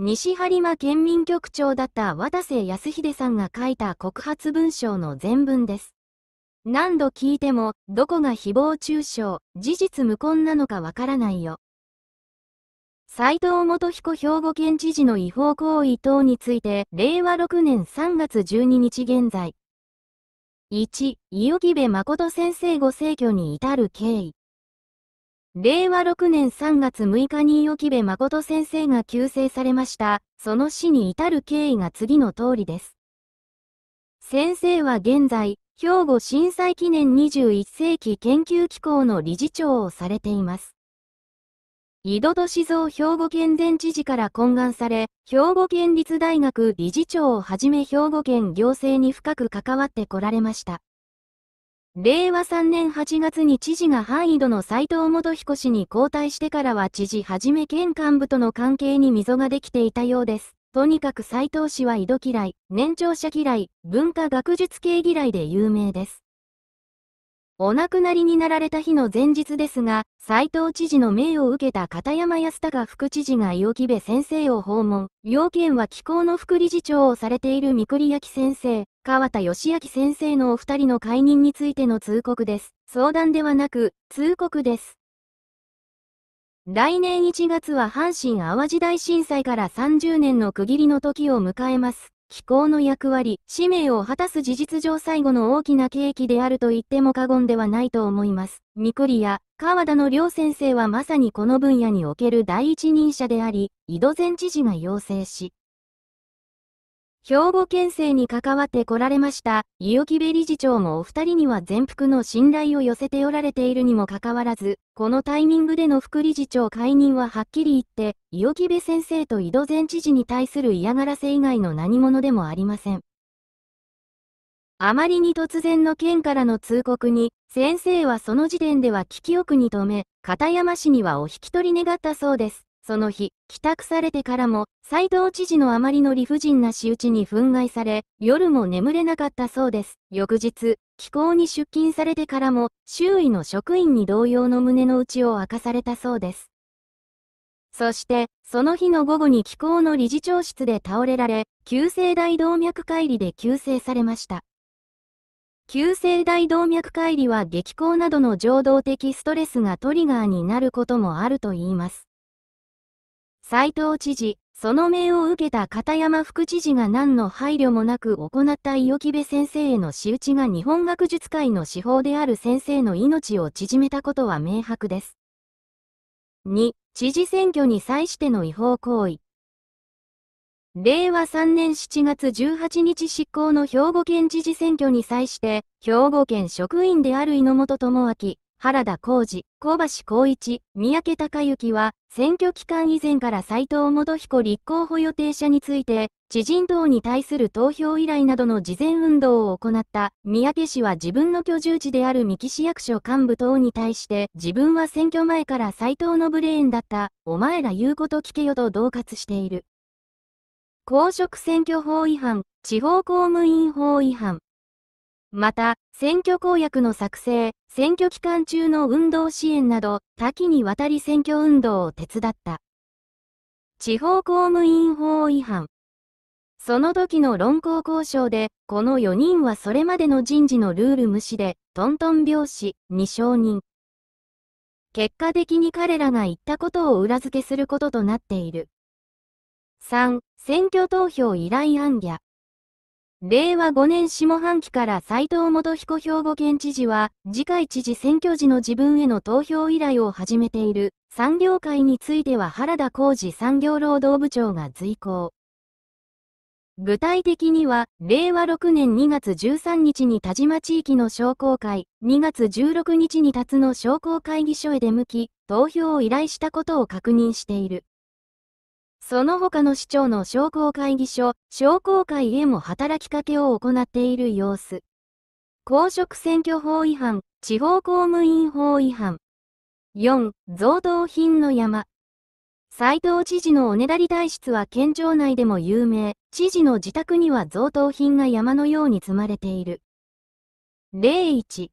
西播磨県民局長だった渡瀬康秀さんが書いた告発文章の全文です。何度聞いても、どこが誹謗中傷、事実無根なのかわからないよ。斉藤元彦兵庫県知事の違法行為等について、令和6年3月12日現在。1、伊予木部誠先生ご逝去に至る経緯。令和6年3月6日に沖部誠先生が急逝されました。その死に至る経緯が次の通りです。先生は現在、兵庫震災記念21世紀研究機構の理事長をされています。井戸敏蔵兵庫県前知事から懇願され、兵庫県立大学理事長をはじめ兵庫県行政に深く関わってこられました。令和3年8月に知事が範囲度の斎藤元彦氏に交代してからは知事はじめ県幹部との関係に溝ができていたようです。とにかく斎藤氏は井戸嫌い、年長者嫌い、文化学術系嫌いで有名です。お亡くなりになられた日の前日ですが、斎藤知事の命を受けた片山康隆副知事が陽木部先生を訪問、要件は気候の副理事長をされている三栗焼先生、川田義明先生のお二人の解任についての通告です。相談ではなく、通告です。来年1月は阪神淡路大震災から30年の区切りの時を迎えます。気候の役割、使命を果たす事実上最後の大きな契機であると言っても過言ではないと思います。ミクリや川田の両先生はまさにこの分野における第一人者であり、井戸前知事が要請し、兵庫県政に関わってこられました、伊予部理事長もお二人には全幅の信頼を寄せておられているにもかかわらず、このタイミングでの副理事長解任ははっきり言って、伊予部先生と井戸前知事に対する嫌がらせ以外の何者でもありません。あまりに突然の県からの通告に、先生はその時点では聞き奥に留め、片山氏にはお引き取り願ったそうです。その日、帰宅されてからも、斎藤知事のあまりの理不尽な仕打ちに憤慨され、夜も眠れなかったそうです。翌日、気候に出勤されてからも、周囲の職員に同様の胸の内を明かされたそうです。そして、その日の午後に気候の理事長室で倒れられ、急性大動脈解離で急性されました。急性大動脈解離は激高などの情動的ストレスがトリガーになることもあるといいます。斉藤知事、その命を受けた片山副知事が何の配慮もなく行った伊予木部先生への仕打ちが日本学術界の司法である先生の命を縮めたことは明白です。2、知事選挙に際しての違法行為。令和3年7月18日執行の兵庫県知事選挙に際して、兵庫県職員である井本智明、原田浩二、小橋浩一、三宅隆之は、選挙期間以前から斉藤元彦立候補予定者について、知人等に対する投票依頼などの事前運動を行った、三宅氏は自分の居住地である三木市役所幹部等に対して、自分は選挙前から斉藤のブレーンだった、お前ら言うこと聞けよと恫喝している。公職選挙法違反、地方公務員法違反。また、選挙公約の作成、選挙期間中の運動支援など、多岐にわたり選挙運動を手伝った。地方公務員法違反。その時の論考交渉で、この4人はそれまでの人事のルール無視で、トントン拍子、未承認。結果的に彼らが言ったことを裏付けすることとなっている。3. 選挙投票依頼案や。令和5年下半期から斉藤元彦兵庫県知事は、次回知事選挙時の自分への投票依頼を始めている、産業界については原田浩二産業労働部長が随行。具体的には、令和6年2月13日に田島地域の商工会、2月16日に辰野商工会議所へ出向き、投票を依頼したことを確認している。その他の市長の商工会議所、商工会へも働きかけを行っている様子。公職選挙法違反、地方公務員法違反。4、贈答品の山。斉藤知事のおねだり体質は県庁内でも有名、知事の自宅には贈答品が山のように積まれている。01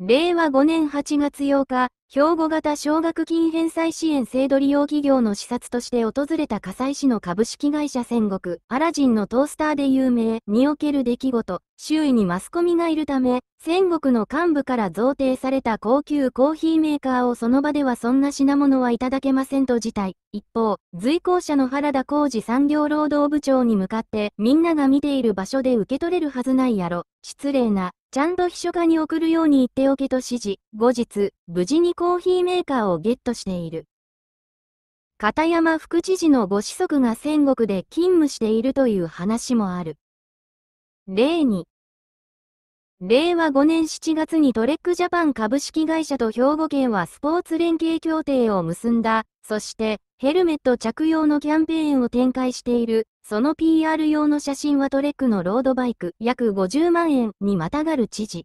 令和5年8月8日、兵庫型奨学金返済支援制度利用企業の視察として訪れた加西市の株式会社戦国、アラジンのトースターで有名における出来事、周囲にマスコミがいるため、戦国の幹部から贈呈された高級コーヒーメーカーをその場ではそんな品物はいただけませんと辞退。一方、随行者の原田浩二産業労働部長に向かって、みんなが見ている場所で受け取れるはずないやろ。失礼な。ちゃんと秘書課に送るように言っておけと指示。後日、無事にコーヒーメーカーをゲットしている。片山副知事のご子息が戦国で勤務しているという話もある。例に、令和5年7月にトレックジャパン株式会社と兵庫県はスポーツ連携協定を結んだ、そしてヘルメット着用のキャンペーンを展開している、その PR 用の写真はトレックのロードバイク約50万円にまたがる知事。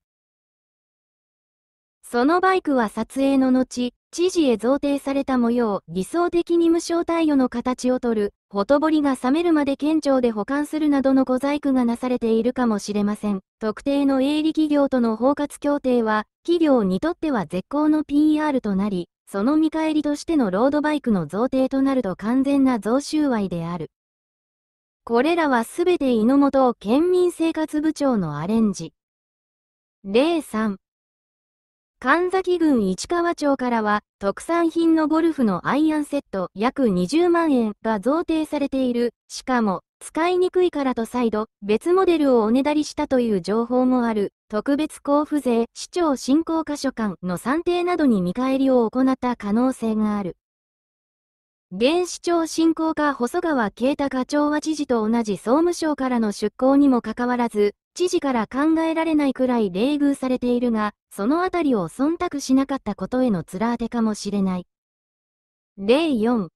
そのバイクは撮影の後、知事へ贈呈された模様、理想的に無償貸与の形をとる、ほとぼりが冷めるまで県庁で保管するなどの小細工がなされているかもしれません。特定の営利企業との包括協定は、企業にとっては絶好の PR となり、その見返りとしてのロードバイクの贈呈となると完全な贈収賄である。これらはすべて猪本県民生活部長のアレンジ。例3神崎郡市川町からは、特産品のゴルフのアイアンセット約20万円が贈呈されている。しかも、使いにくいからと再度、別モデルをおねだりしたという情報もある。特別交付税、市長振興課所間の算定などに見返りを行った可能性がある。現市長振興課細川啓太課長は知事と同じ総務省からの出向にもかかわらず、知事から考えられないくらい冷遇されているが、そのあたりを忖度しなかったことへの面当てかもしれない。例4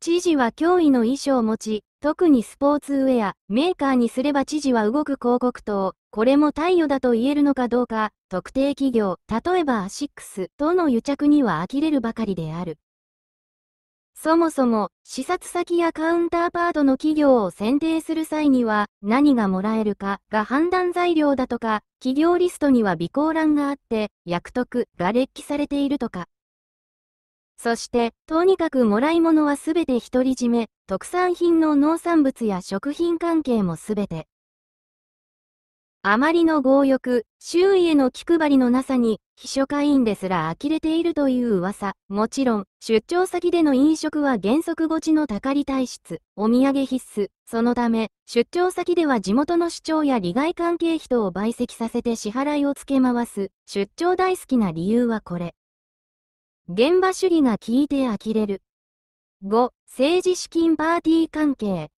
知事は脅威の衣装を持ち、特にスポーツウェア、メーカーにすれば知事は動く広告塔、これも貸与だと言えるのかどうか、特定企業、例えばアシックスとの癒着には呆れるばかりである。そもそも、視察先やカウンターパートの企業を選定する際には、何がもらえるかが判断材料だとか、企業リストには備考欄があって、役得が列記されているとか。そして、とにかくもらい物はすべて独り占め、特産品の農産物や食品関係もすべて、あまりの強欲、周囲への気配りのなさに、秘書会員ですら呆れているという噂。もちろん、出張先での飲食は原則ごちの高利体質、お土産必須。そのため、出張先では地元の市長や利害関係人を売席させて支払いを付け回す。出張大好きな理由はこれ。現場主義が効いて呆れる。5、政治資金パーティー関係。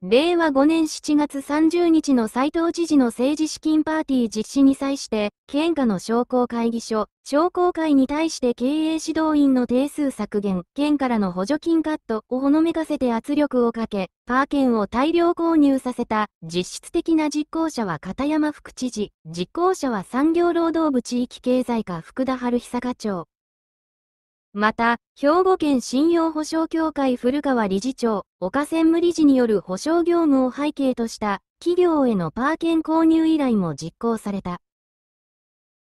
令和5年7月30日の斉藤知事の政治資金パーティー実施に際して、県下の商工会議所、商工会に対して経営指導員の定数削減、県からの補助金カットをほのめかせて圧力をかけ、パー券を大量購入させた、実質的な実行者は片山副知事、実行者は産業労働部地域経済課福田春久課長、また、兵庫県信用保証協会古川理事長、岡専務理事による保証業務を背景とした企業へのパー券購入依頼も実行された。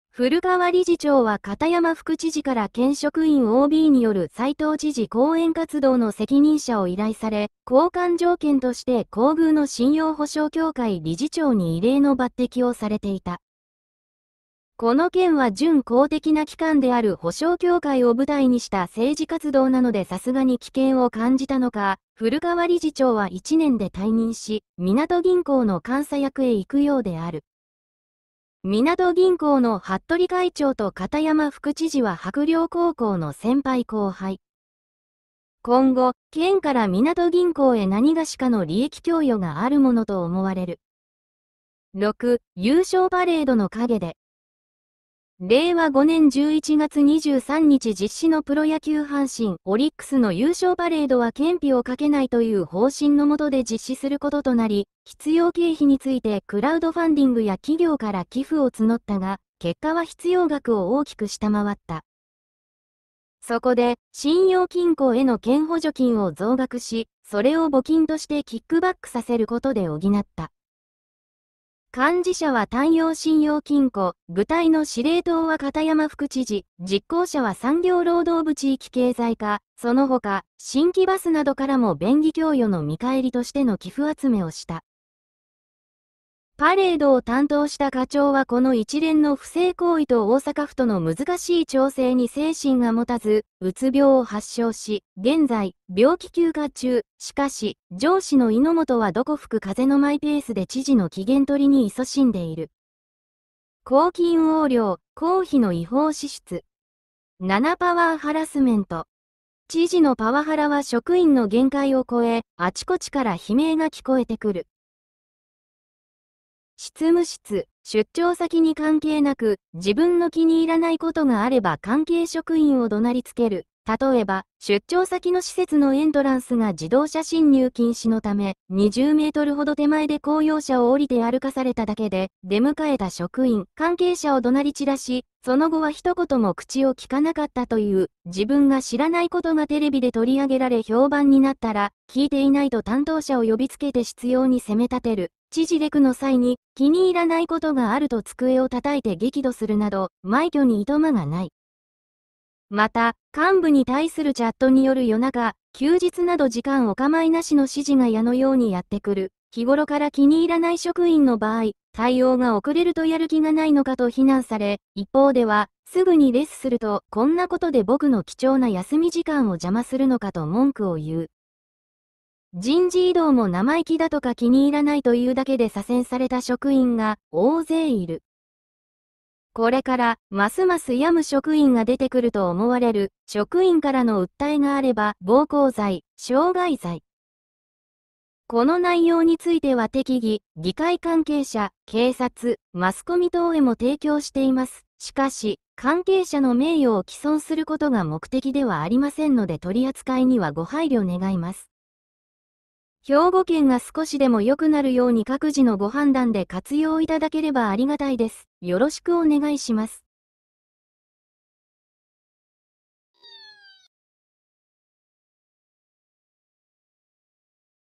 古川理事長は片山副知事から県職員 OB による斉藤知事講演活動の責任者を依頼され、交換条件として厚遇の信用保証協会理事長に異例の抜擢をされていた。この件は準公的な機関である保障協会を舞台にした政治活動なのでさすがに危険を感じたのか、古川理事長は1年で退任し、港銀行の監査役へ行くようである。港銀行の服部会長と片山副知事は白陵高校の先輩後輩。今後、県から港銀行へ何がしかの利益供与があるものと思われる。6、優勝パレードの陰で、令和5年11月23日実施のプロ野球阪神、オリックスの優勝パレードは憲費をかけないという方針のもとで実施することとなり、必要経費についてクラウドファンディングや企業から寄付を募ったが、結果は必要額を大きく下回った。そこで、信用金庫への県補助金を増額し、それを募金としてキックバックさせることで補った。幹事社は単用信用金庫、具体の司令塔は片山副知事、実行者は産業労働部地域経済課、その他、新規バスなどからも便宜供与の見返りとしての寄付集めをした。パレードを担当した課長はこの一連の不正行為と大阪府との難しい調整に精神が持たず、うつ病を発症し、現在、病気休暇中。しかし、上司の猪本はどこ吹く風のマイペースで知事の機嫌取りに勤しんでいる。公金横領、公費の違法支出。7パワーハラスメント。知事のパワハラは職員の限界を超え、あちこちから悲鳴が聞こえてくる。執務室、出張先に関係なく、自分の気に入らないことがあれば関係職員を怒鳴りつける。例えば、出張先の施設のエントランスが自動車侵入禁止のため、20メートルほど手前で公用車を降りて歩かされただけで、出迎えた職員、関係者を怒鳴り散らし、その後は一言も口を聞かなかったという、自分が知らないことがテレビで取り上げられ評判になったら、聞いていないと担当者を呼びつけて執拗に責め立てる。知事デクの際に、気に入らないことがあると机を叩いて激怒するなど、枚挙にいとまがない。また、幹部に対するチャットによる夜中、休日など時間お構いなしの指示が矢のようにやってくる。日頃から気に入らない職員の場合、対応が遅れるとやる気がないのかと非難され、一方では、すぐにレスすると、こんなことで僕の貴重な休み時間を邪魔するのかと文句を言う。人事異動も生意気だとか気に入らないというだけで左遷された職員が大勢いる。これから、ますます病む職員が出てくると思われる、職員からの訴えがあれば、暴行罪、傷害罪。この内容については適宜、議会関係者、警察、マスコミ等へも提供しています。しかし、関係者の名誉を毀損することが目的ではありませんので取り扱いにはご配慮願います。兵庫県が少しでも良くなるように各自のご判断で活用いただければありがたいです。よろしくお願いします。